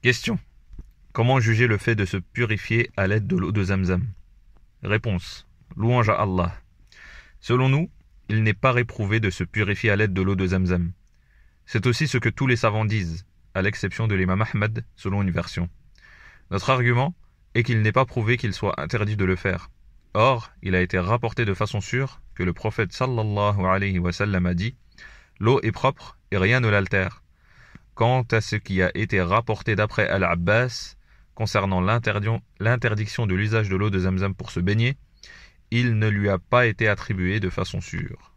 Question. Comment juger le fait de se purifier à l'aide de l'eau de Zamzam Réponse. Louange à Allah. Selon nous, il n'est pas réprouvé de se purifier à l'aide de l'eau de Zamzam. C'est aussi ce que tous les savants disent, à l'exception de l'imam Ahmad, selon une version. Notre argument est qu'il n'est pas prouvé qu'il soit interdit de le faire. Or, il a été rapporté de façon sûre que le prophète sallallahu alayhi wa sallam a dit L'eau est propre et rien ne l'altère. Quant à ce qui a été rapporté d'après Al-Abbas concernant l'interdiction de l'usage de l'eau de Zamzam pour se baigner, il ne lui a pas été attribué de façon sûre.